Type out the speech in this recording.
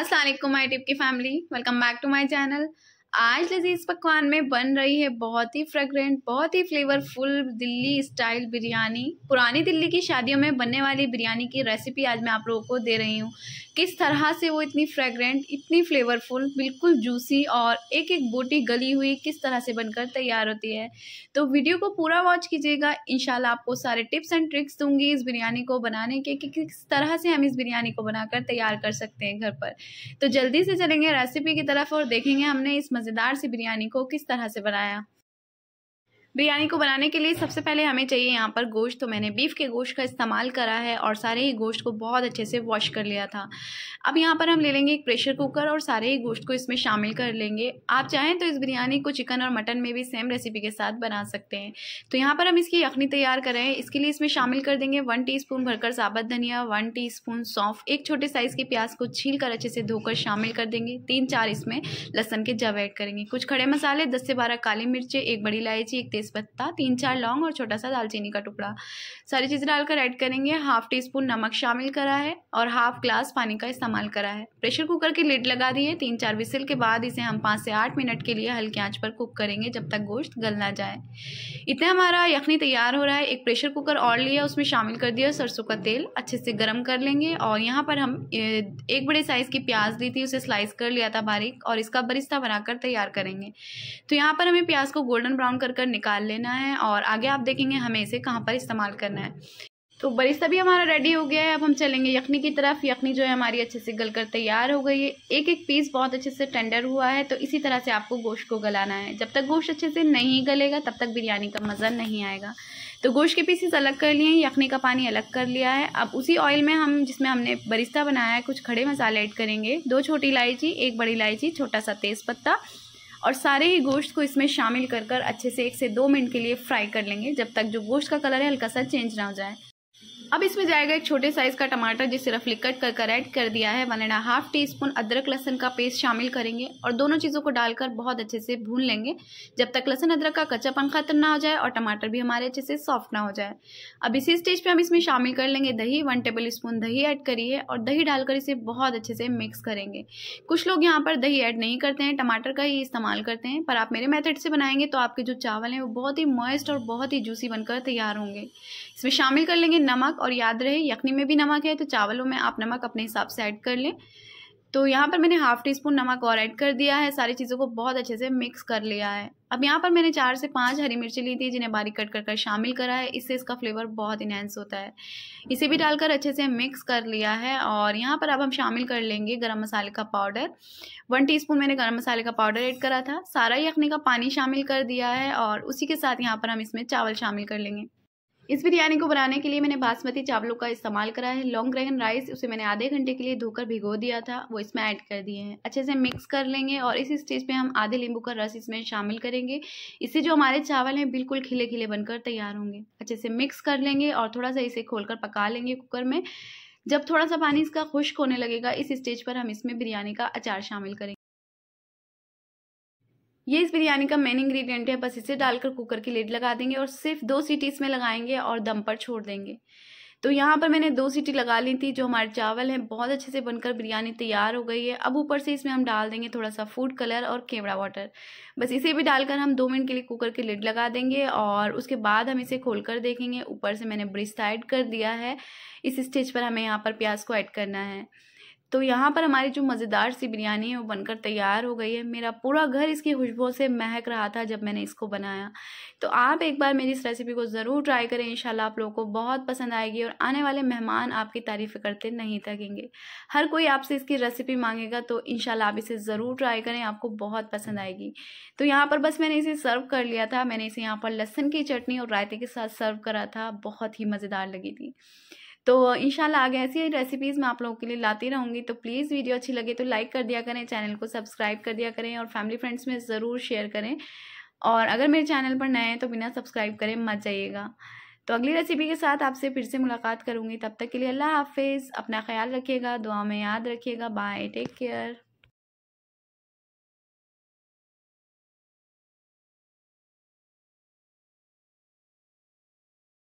असलम आई टिप की family welcome back to my channel आज लजीज पकवान में बन रही है बहुत ही फ्रेगरेंट बहुत ही फ्लेवरफुल दिल्ली स्टाइल बिरयानी पुरानी दिल्ली की शादियों में बनने वाली बिरयानी की रेसिपी आज मैं आप लोगों को दे रही हूँ किस तरह से वो इतनी फ्रेगरेंट इतनी फ्लेवरफुल बिल्कुल जूसी और एक एक बोटी गली हुई किस तरह से बनकर तैयार होती है तो वीडियो को पूरा वॉच कीजिएगा इन आपको सारे टिप्स एंड ट्रिक्स दूंगी इस बिरयानी को बनाने के कि किस तरह से हम इस बिरयानी को बनाकर तैयार कर सकते हैं घर पर तो जल्दी से चलेंगे रेसिपी की तरफ और देखेंगे हमने इस मज़ेदार सी बिरयानी को किस तरह से बनाया बिरयानी को बनाने के लिए सबसे पहले हमें चाहिए यहाँ पर गोश्त तो मैंने बीफ के गोश्त का इस्तेमाल करा है और सारे ही गोश्त को बहुत अच्छे से वॉश कर लिया था अब यहाँ पर हम ले लेंगे एक प्रेशर कुकर और सारे ही गोश्त को इसमें शामिल कर लेंगे आप चाहें तो इस बिरयानी को चिकन और मटन में भी सेम रेसिपी के साथ बना सकते हैं तो यहाँ पर हम इसकी यखनी तैयार करें इसके लिए इसमें शामिल कर देंगे वन टी भरकर साबत धनिया वन टी सौंफ एक छोटे साइज़ के प्याज को छील कर अच्छे से धोकर शामिल कर देंगे तीन चार इसमें लहसन के जब ऐड करेंगे कुछ खड़े मसाले दस से बारह काली मिर्चें एक बड़ी इलायची एक तेज तेज़पत्ता तीन चार लौंग और छोटा सा दालचीनी का टुकड़ा सारी चीज़ें डालकर ऐड करेंगे हाफ टी स्पून नमक शामिल करा है और हाफ ग्लास पानी का इस्तेमाल करा है प्रेशर कुकर की लिड लगा दिए तीन चार विसिल के बाद इसे हम पाँच से आठ मिनट के लिए हल्की आँच पर कुक करेंगे जब तक गोश्त गल ना जाए इतना हमारा यखनी तैयार हो रहा है एक प्रेशर कुकर और लिया उसमें शामिल कर दिया सरसों का तेल अच्छे से गर्म कर लेंगे और यहाँ पर हम एक बड़े साइज़ की प्याज ली थी उसे स्लाइस कर लिया था बारीक और इसका बरिस्ता बनाकर तैयार करेंगे तो यहाँ पर हमें प्याज को गोल्डन ब्राउन कर कर निकाल डाल लेना है और आगे आप देखेंगे हमें इसे कहाँ पर इस्तेमाल करना है तो बरिस्ता भी हमारा रेडी हो गया है अब हम चलेंगे यखनी की तरफ यखनी जो है हमारी अच्छे से गल कर तैयार हो गई है एक एक पीस बहुत अच्छे से टेंडर हुआ है तो इसी तरह से आपको गोश्त को गलाना है जब तक गोश्त अच्छे से नहीं गलेगा तब तक बिरयानी का मज़ा नहीं आएगा तो गोश्त के पीसेस अलग कर लिए हैं यखनी का पानी अलग कर लिया है अब उसी ऑयल में हम जिसमें हमने बरिस्ता बनाया है कुछ खड़े मसाले ऐड करेंगे दो छोटी इलायची एक बड़ी इलायची छोटा सा तेज़ और सारे ही गोश्त को इसमें शामिल कर कर अच्छे से एक से दो मिनट के लिए फ्राई कर लेंगे जब तक जो गोश्त का कलर है हल्का सा चेंज ना हो जाए अब इसमें जाएगा एक छोटे साइज का टमाटर जिसे रफली कट कर कर ऐड कर दिया है one and half teaspoon अदरक लहसन का पेस्ट शामिल करेंगे और दोनों चीज़ों को डालकर बहुत अच्छे से भून लेंगे जब तक लहसन अदरक का कच्चापन खत्म ना हो जाए और टमाटर भी हमारे अच्छे से सॉफ्ट ना हो जाए अब इसी स्टेज पर हम इसमें शामिल कर लेंगे दही वन टेबल स्पून दही ऐड करिए और दही डालकर इसे बहुत अच्छे से मिक्स करेंगे कुछ लोग यहाँ पर दही ऐड नहीं करते हैं टमाटर का ही इस्तेमाल करते हैं पर आप मेरे मेथड से बनाएंगे तो आपके जो चावल हैं वो बहुत ही मॉइस्ट और बहुत ही जूसी बनकर तैयार होंगे इसमें शामिल कर लेंगे नमक नमक और याद रहे यखनी में भी नमक है तो चावलों में आप नमक अपने हिसाब से ऐड कर लें तो यहाँ पर मैंने हाफ़ टी स्पून नमक और ऐड कर दिया है सारी चीज़ों को बहुत अच्छे से मिक्स कर लिया है अब यहाँ पर मैंने चार से पाँच हरी मिर्ची ली थी जिन्हें बारीक कट कर कर शामिल करा है इससे इसका फ्लेवर बहुत इन्हेंस होता है इसे भी डालकर अच्छे से मिक्स कर लिया है और यहाँ पर अब हम शामिल कर लेंगे गरम मसाले का पाउडर वन टी मैंने गर्म मसाले का पाउडर ऐड करा था सारा यखनी का पानी शामिल कर दिया है और उसी के साथ यहाँ पर हम इसमें चावल शामिल कर लेंगे इस बिरयानी को बनाने के लिए मैंने बासमती चावलों का इस्तेमाल करा है लॉन्ग ग्रेन राइस उसे मैंने आधे घंटे के लिए धोकर भिगो दिया था वो इसमें ऐड कर दिए हैं अच्छे से मिक्स कर लेंगे और इस स्टेज पे हम आधे नींबू का रस इसमें शामिल करेंगे इससे जो हमारे चावल हैं बिल्कुल खिले खिले बनकर तैयार होंगे अच्छे से मिक्स कर लेंगे और थोड़ा सा इसे खोलकर पका लेंगे कुकर में जब थोड़ा सा पानी इसका खुश्क होने लगेगा इस स्टेज पर हम इसमें बिरयानी का अचार शामिल करेंगे ये इस बिरयानी का मेन इंग्रेडिएंट है बस इसे डालकर कुकर की लेड लगा देंगे और सिर्फ दो सीटी इसमें लगाएंगे और दम पर छोड़ देंगे तो यहाँ पर मैंने दो सीटी लगा ली थी जो हमारे चावल हैं बहुत अच्छे से बनकर बिरयानी तैयार हो गई है अब ऊपर से इसमें हम डाल देंगे थोड़ा सा फूड कलर और केवड़ा वाटर बस इसे भी डालकर हम दो मिनट के लिए कुकर के लिड लगा देंगे और उसके बाद हम इसे खोल कर देखेंगे ऊपर से मैंने ब्रिस्ता ऐड कर दिया है इस स्टेज पर हमें यहाँ पर प्याज को ऐड करना है तो यहाँ पर हमारी जो मज़ेदार सी बिरयानी है वो बनकर तैयार हो गई है मेरा पूरा घर इसकी खुशबू से महक रहा था जब मैंने इसको बनाया तो आप एक बार मेरी इस रेसिपी को ज़रूर ट्राई करें इन आप लोगों को बहुत पसंद आएगी और आने वाले मेहमान आपकी तारीफ़ करते नहीं थकेंगे हर कोई आपसे इसकी रेसिपी मांगेगा तो इन आप इसे ज़रूर ट्राई करें आपको बहुत पसंद आएगी तो यहाँ पर बस मैंने इसे सर्व कर लिया था मैंने इसे यहाँ पर लहसुन की चटनी और रायते के साथ सर्व करा था बहुत ही मज़ेदार लगी थी तो शाला आगे ऐसी रेसिपीज़ मैं आप लोगों के लिए लाती रहूँगी तो प्लीज़ वीडियो अच्छी लगे तो लाइक कर दिया करें चैनल को सब्सक्राइब कर दिया करें और फैमिली फ्रेंड्स में ज़रूर शेयर करें और अगर मेरे चैनल पर नए हैं तो बिना सब्सक्राइब करें मत जाइएगा तो अगली रेसिपी के साथ आपसे फिर से मुलाकात करूँगी तब तक के लिए अल्लाह हाफिज़ अपना ख्याल रखिएगा दुआ में याद रखिएगा बाय टेक केयर